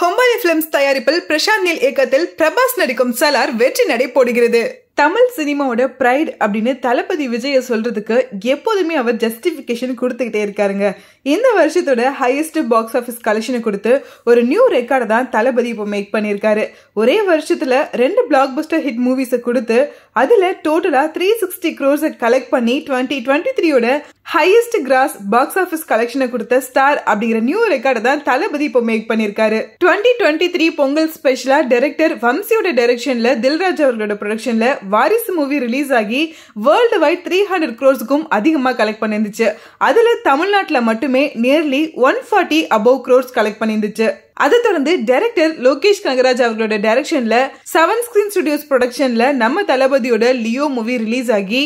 ஹொம்பாலி films தயாரிப்பில் Prashanth Neil இயக்கத்தில் பிரபாஸ் நடிக்கும் சலார் வெற்றி நடை போடுகிறது தமிழ் சினிமாவோட ப்ரைட் அப்படின்னு தளபதி விஜய சொல்றதுக்கு எப்போதுமே அவர் ஜஸ்டிஃபிகேஷன் கொடுத்துக்கிட்டே இருக்காருங்க இந்த வருஷத்தோட ஹையஸ்ட் பாக்ஸ் ஆஃபீஸ் கலெக்ஷனை கொடுத்து ஒரு நியூ ரெக்கார்டை தான் தளபதி இப்போ மேக் பண்ணியிருக்காரு ஒரே வருஷத்துல ரெண்டு பிளாக் பஸ்டர் ஹிட் மூவிஸை கொடுத்து அதுல டோட்டலா த்ரீ சிக்ஸ்டி க்ரோர்ஸை கலெக்ட் பண்ணி டுவெண்ட்டி டுவெண்ட்டி த்ரீயோட ஹையஸ்ட் கிராஸ் பாக்ஸ் ஆஃபீஸ் கலெக்ஷனை கொடுத்த ஸ்டார் அப்படிங்கிற நியூ ரெக்கார்டை தான் தளபதி இப்போ மேக் பண்ணியிருக்காரு டுவெண்ட்டி டுவெண்ட்டி த்ரீ பொங்கல் ஸ்பெஷலா டைரக்டர் வம்சியோட டைரக்ஷன்ல தில்ராஜ் அவர்களோட ப்ரொடக்ஷன்ல வாரிசு மூவி ரிலீஸ் ஆகி வேர்ல்டு வைட் த்ரீ ஹண்ட்ரட் க்ரோர்ஸ்க்கும் அதிகமாக கலெக்ட் பண்ணிருந்துச்சு அதுல தமிழ்நாட்டில் மட்டுமே nearly one forty above crores collect பண்ணியிருந்துச்சு அதை தொடர்ந்து டைரக்டர் லோகேஷ் கனகராஜ் அவர்களோட டைரக்ஷன்ல செவன் ஸ்கிரீன் ஸ்டுடியோஸ் ப்ரொடக்ஷன்ல நம்ம தளபதியோட லியோ மூவி ரிலீஸ் ஆகி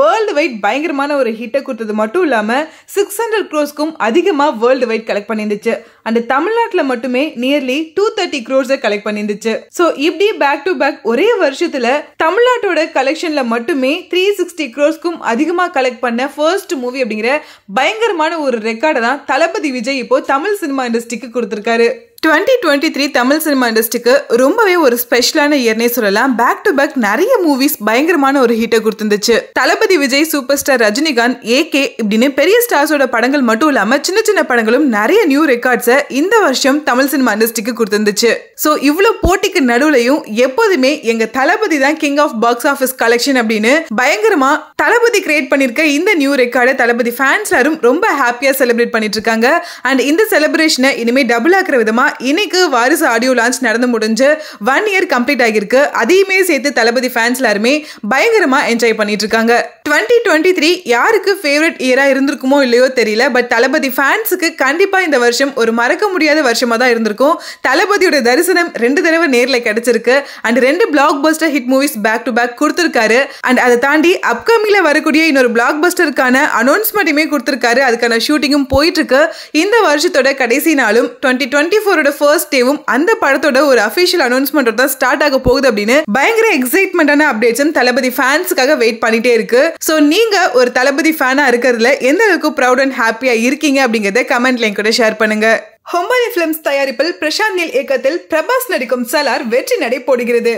வேர்ல்டு வைட் பயங்கரமான ஒரு ஹிட்டை கொடுத்தது மட்டும் இல்லாம சிக்ஸ் ஹண்ட்ரட் க்ரோஸ்க்கும் அதிகமா வேர்ல்டு வைட் கலெக்ட் பண்ணிருந்துச்சு அண்ட் தமிழ்நாட்டில் மட்டுமே நியர்லி டூ தேர்ட்டி க்ரோர்ஸை கலெக்ட் பண்ணிருந்துச்சு ஸோ இப்படி பேக் டு பேக் ஒரே வருஷத்துல தமிழ்நாட்டோட கலெக்ஷன்ல மட்டுமே த்ரீ சிக்ஸ்டி க்ரோர்ஸ்க்கும் அதிகமாக கலெக்ட் பண்ண ஃபர்ஸ்ட் மூவி அப்படிங்கிற பயங்கரமான ஒரு ரெக்கார்டை தான் தளபதி விஜய் இப்போ தமிழ் சினிமா இண்டஸ்ட்ரிக்கு கொடுத்துருக்காரு twenty twenty three Tamil cinema இண்டஸ்ட்ரிக்கு ரொம்பவே ஒரு ஸ்பெஷலான இயர்னே சொல்லலாம் பேக் டு பேக் நிறைய மூவிஸ் பயங்கரமான ஒரு ஹீட்டை கொடுத்துருந்துச்சு Thalapathy Vijay super star Rajinikanth A K இப்படின்னு பெரிய ஸ்டார்ஸோட படங்கள் மட்டும் இல்லாமல் சின்ன சின்ன படங்களும் நிறைய நியூ ரெக்கார்ட்ஸை இந்த வருஷம் தமிழ் சினிமா இண்டஸ்ட்ரிக்கு கொடுத்துருந்துச்சு ஸோ இவ்வளோ போட்டிக்கு நடுவுலையும் எப்போதுமே எங்கள் தளபதி தான் king of box office collection அப்படின்னு பயங்கரமாக தளபதி கிரியேட் பண்ணியிருக்க இந்த நியூ ரெக்கார்டை தளபதி ஃபேன்ஸ் எல்லாரும் ரொம்ப ஹாப்பியாக செலிப்ரேட் பண்ணிட்டு இருக்காங்க அண்ட் இந்த செலிப்ரேஷனை இனிமே டபுள் ஆக்குற விதமாக இன்னைக்கு வாரிசு ஆடியோ லான்ச் நடந்து முடிஞ்சு ஒன் இயர் கம்ப்ளீட் ஆகியிருக்கு அதையுமே சேர்த்து தளபதி ஃபேன்ஸ் எல்லாருமே பயங்கரமாக என்ஜாய் பண்ணிட்டு இருக்காங்க டுவெண்ட்டி டுவெண்ட்டி த்ரீ யாருக்கு ஃபேவரட் இயராக இருந்திருக்குமோ இல்லையோ தெரியல பட் தளபதி ஃபேன்ஸுக்கு கண்டிப்பாக இந்த வருஷம் ஒரு மறக்க முடியாத வருஷமாக தான் இருந்திருக்கும் தளபதியோட தரிசனம் ரெண்டு தடவை நேரில் கிடச்சிருக்கு அண்ட் ரெண்டு blockbuster hit movies back to back கொடுத்துருக்காரு அண்ட் அதை தாண்டி அப்கமிங்கில் வரக்கூடிய இன்னொரு பிளாக் பஸ்டருக்கான அனௌன்ஸ்மெண்ட்டுமே கொடுத்துருக்காரு அதுக்கான ஷூட்டிங்கும் போயிட்டுருக்கு இந்த வருஷத்தோட கடைசி நாளும் டுவெண்ட்டி டுவெண்ட்டி ஃபோரோட ஃபர்ஸ்ட் டேவும் அந்த படத்தோட ஒரு அஃபிஷியல் அனௌன்ஸ்மெண்ட்டோட தான் ஸ்டார்ட் ஆக போகுது அப்படின்னு பயங்கர எக்ஸைட்மெண்ட்டான அப்டேட்ஸும் தளபதி ஃபேன்ஸுக்காக வெயிட் பண்ணிட்டே இருக்கு ஸோ நீங்கள் ஒரு தளபதி ஃபேனாக இருக்கிறதுல எந்த அளவுக்கு ப்ரௌட் அண்ட் ஹாப்பியாக இருக்கீங்க அப்படிங்கிறத கமெண்ட்ல கூட ஷேர் பண்ணுங்க ஹொம்பாலி ஃபிலிம்ஸ் தயாரிப்பில் பிரசாந்த் நீல் இயக்கத்தில் பிரபாஸ் நடிக்கும் சலார் வெற்றி நடை போடுகிறது